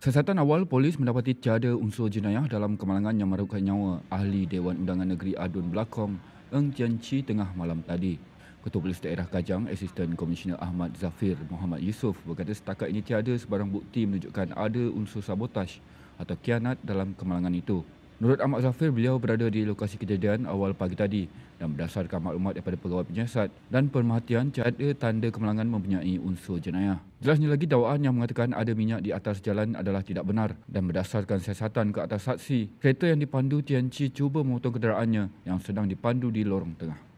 Siasatan awal polis mendapati tiada unsur jenayah dalam kemalangan yang merugikan nyawa ahli Dewan Undangan Negeri Adun Belakong, Eng Tian Chi tengah malam tadi. Ketua Polis Daerah Kajang, Assistant Komisioner Ahmad Zafir Muhammad Yusof berkata setakat ini tiada sebarang bukti menunjukkan ada unsur sabotaj atau kianat dalam kemalangan itu. Menurut Ahmad Zafir, beliau berada di lokasi kejadian awal pagi tadi dan berdasarkan maklumat daripada pegawai penyiasat dan perhatian tiada tanda kemalangan mempunyai unsur jenayah. Jelasnya lagi, dakwaan yang mengatakan ada minyak di atas jalan adalah tidak benar dan berdasarkan siasatan ke atas saksi, kereta yang dipandu Tian Chi cuba memotong kenderaannya yang sedang dipandu di lorong tengah.